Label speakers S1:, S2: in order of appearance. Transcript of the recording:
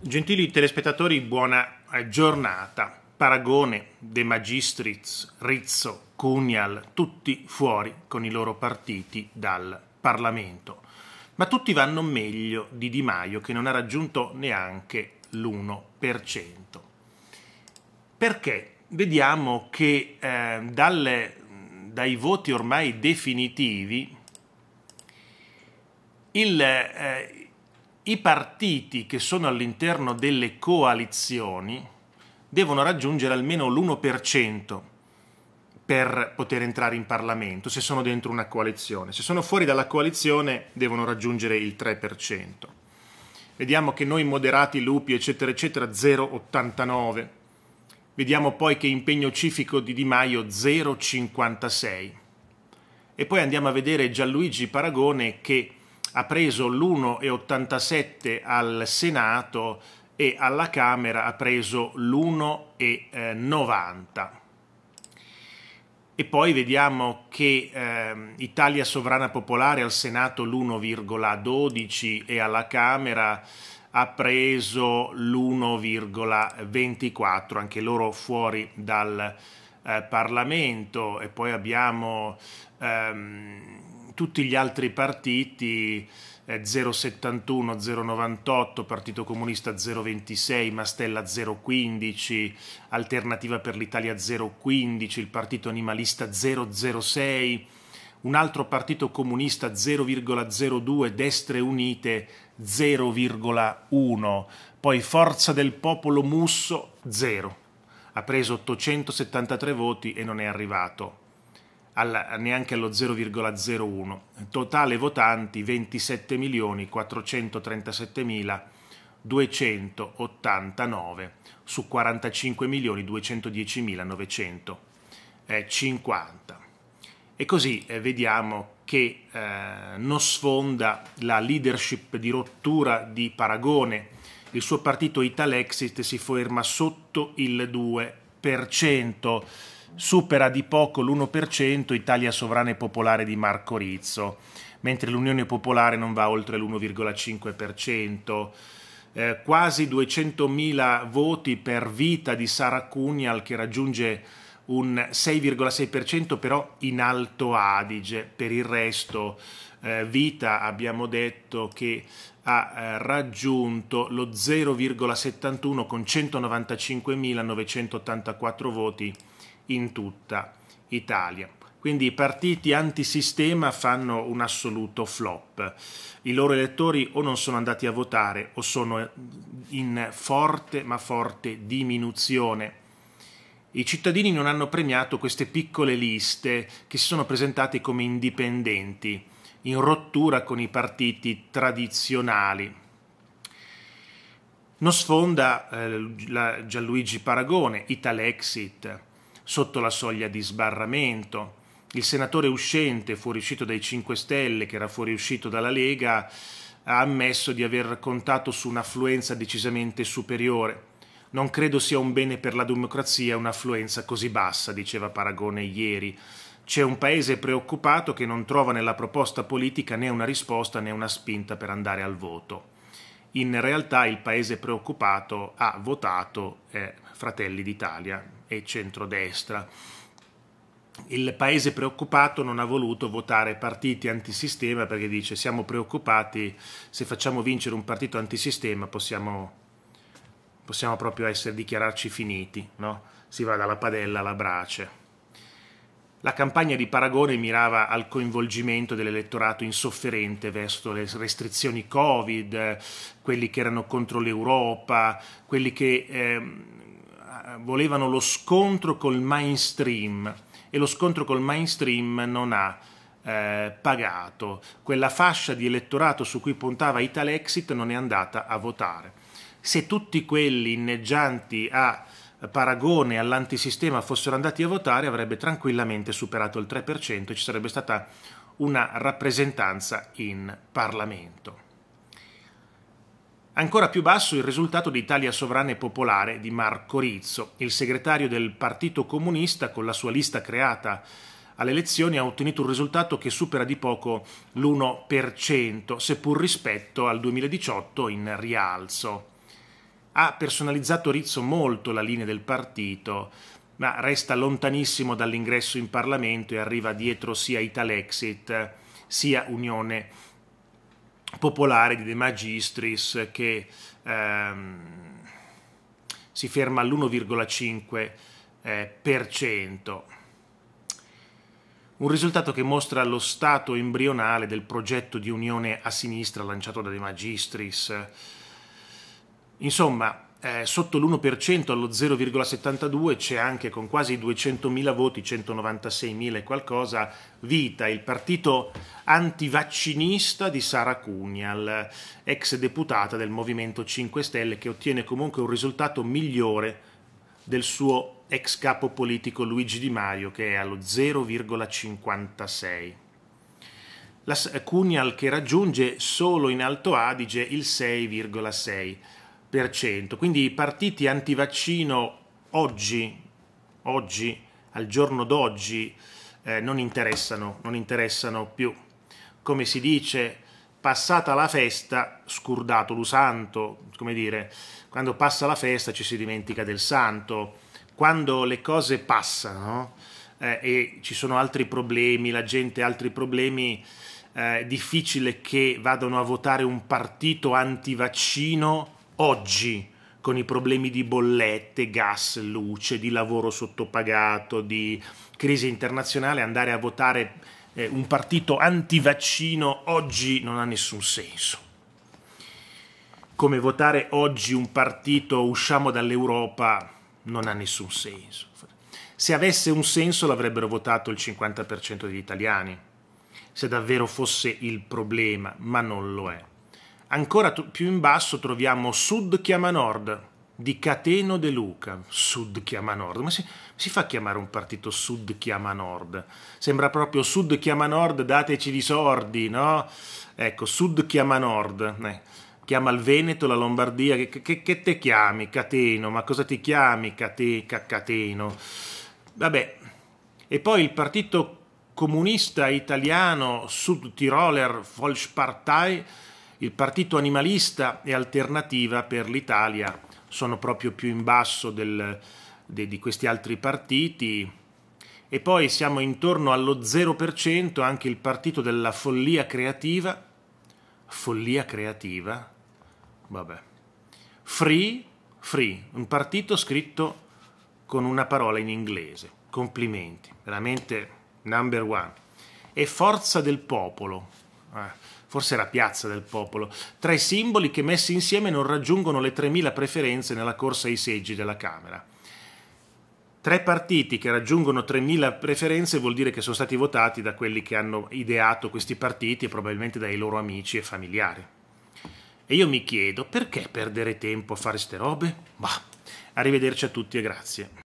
S1: Gentili telespettatori, buona eh, giornata. Paragone, De Magistris, Rizzo, Cunial, tutti fuori con i loro partiti dal Parlamento. Ma tutti vanno meglio di Di Maio che non ha raggiunto neanche l'1%. Perché? Vediamo che eh, dalle, dai voti ormai definitivi il, eh, i partiti che sono all'interno delle coalizioni devono raggiungere almeno l'1% per poter entrare in Parlamento, se sono dentro una coalizione. Se sono fuori dalla coalizione devono raggiungere il 3%. Vediamo che noi moderati, lupi, eccetera, eccetera, 0,89. Vediamo poi che impegno civico di Di Maio 0,56. E poi andiamo a vedere Gianluigi Paragone che ha preso l'1,87 al Senato e alla Camera ha preso l'1,90. E poi vediamo che eh, Italia Sovrana Popolare al Senato l'1,12 e alla Camera ha preso l'1,24, anche loro fuori dal eh, Parlamento. E poi abbiamo... Ehm, tutti gli altri partiti, eh, 071, 098, Partito Comunista 026, Mastella 015, Alternativa per l'Italia 015, il Partito Animalista 006, un altro partito comunista 0,02, Destre Unite 0,1, poi Forza del Popolo Musso 0. Ha preso 873 voti e non è arrivato alla, neanche allo 0,01. Totale votanti 27.437.289 su 45.210.950. E così eh, vediamo che eh, non sfonda la leadership di rottura di Paragone. Il suo partito Italexit si ferma sotto il 2% supera di poco l'1% Italia Sovrana e Popolare di Marco Rizzo, mentre l'Unione Popolare non va oltre l'1,5%. Eh, quasi 200.000 voti per vita di Sara Cunial che raggiunge un 6,6% però in Alto Adige, per il resto eh, Vita abbiamo detto che ha eh, raggiunto lo 0,71 con 195.984 voti in tutta Italia. Quindi i partiti antisistema fanno un assoluto flop. I loro elettori o non sono andati a votare o sono in forte ma forte diminuzione. I cittadini non hanno premiato queste piccole liste che si sono presentate come indipendenti, in rottura con i partiti tradizionali. Non sfonda eh, Gianluigi Paragone, Italexit, sotto la soglia di sbarramento. Il senatore uscente, fuoriuscito dai 5 Stelle, che era fuoriuscito dalla Lega, ha ammesso di aver contato su un'affluenza decisamente superiore. Non credo sia un bene per la democrazia un'affluenza così bassa, diceva Paragone ieri. C'è un paese preoccupato che non trova nella proposta politica né una risposta né una spinta per andare al voto in realtà il paese preoccupato ha votato eh, Fratelli d'Italia e centrodestra. Il paese preoccupato non ha voluto votare partiti antisistema perché dice siamo preoccupati, se facciamo vincere un partito antisistema possiamo, possiamo proprio essere, dichiararci finiti, no? si va dalla padella alla brace. La campagna di paragone mirava al coinvolgimento dell'elettorato insofferente verso le restrizioni Covid, quelli che erano contro l'Europa, quelli che eh, volevano lo scontro col mainstream e lo scontro col mainstream non ha eh, pagato. Quella fascia di elettorato su cui puntava Italexit non è andata a votare. Se tutti quelli inneggianti a paragone all'antisistema fossero andati a votare avrebbe tranquillamente superato il 3% e ci sarebbe stata una rappresentanza in Parlamento. Ancora più basso il risultato di Italia Sovrana e Popolare di Marco Rizzo. Il segretario del Partito Comunista, con la sua lista creata alle elezioni, ha ottenuto un risultato che supera di poco l'1%, seppur rispetto al 2018 in rialzo ha personalizzato Rizzo molto la linea del partito, ma resta lontanissimo dall'ingresso in Parlamento e arriva dietro sia Italexit sia Unione Popolare di De Magistris che ehm, si ferma all'1,5%. Eh, un risultato che mostra lo stato embrionale del progetto di unione a sinistra lanciato da De Magistris Insomma, eh, sotto l'1% allo 0,72 c'è anche con quasi 200.000 voti, 196.000 e qualcosa, Vita, il partito antivaccinista di Sara Cunial, ex deputata del Movimento 5 Stelle, che ottiene comunque un risultato migliore del suo ex capo politico Luigi Di Maio, che è allo 0,56. La Cunial che raggiunge solo in Alto Adige il 6,6 quindi i partiti antivaccino oggi, oggi al giorno d'oggi, eh, non, interessano, non interessano più. Come si dice, passata la festa, scurdato l'usanto, come dire, quando passa la festa ci si dimentica del santo, quando le cose passano eh, e ci sono altri problemi, la gente ha altri problemi, eh, è difficile che vadano a votare un partito antivaccino oggi con i problemi di bollette, gas, luce, di lavoro sottopagato, di crisi internazionale, andare a votare eh, un partito antivaccino oggi non ha nessun senso. Come votare oggi un partito usciamo dall'Europa non ha nessun senso. Se avesse un senso l'avrebbero votato il 50% degli italiani, se davvero fosse il problema, ma non lo è. Ancora t- più in basso troviamo Sud chiama Nord di Cateno De Luca, Sud chiama Nord. Ma si, si fa chiamare un partito Sud chiama Nord? Sembra proprio Sud chiama Nord, dateci di sordi, no? Ecco, Sud chiama Nord. Eh chiama il Veneto, la Lombardia, che, che, che, te chiami? Cateno, ma cosa ti chiami? Cateca, cateno. Vabbè, e poi il partito comunista italiano Sud Tiroler Volkspartei il partito animalista e alternativa per l'Italia sono proprio più in basso del, de, di questi altri partiti e poi siamo intorno allo 0% anche il partito della follia creativa, follia creativa, vabbè, free, free, un partito scritto con una parola in inglese, complimenti, veramente number one, e forza del popolo. Eh forse era Piazza del Popolo, tra i simboli che messi insieme non raggiungono le 3.000 preferenze nella corsa ai seggi della Camera. Tre partiti che raggiungono 3.000 preferenze vuol dire che sono stati votati da quelli che hanno ideato questi partiti e probabilmente dai loro amici e familiari. E io mi chiedo perché perdere tempo a fare ste robe? Bah, arrivederci a tutti e grazie.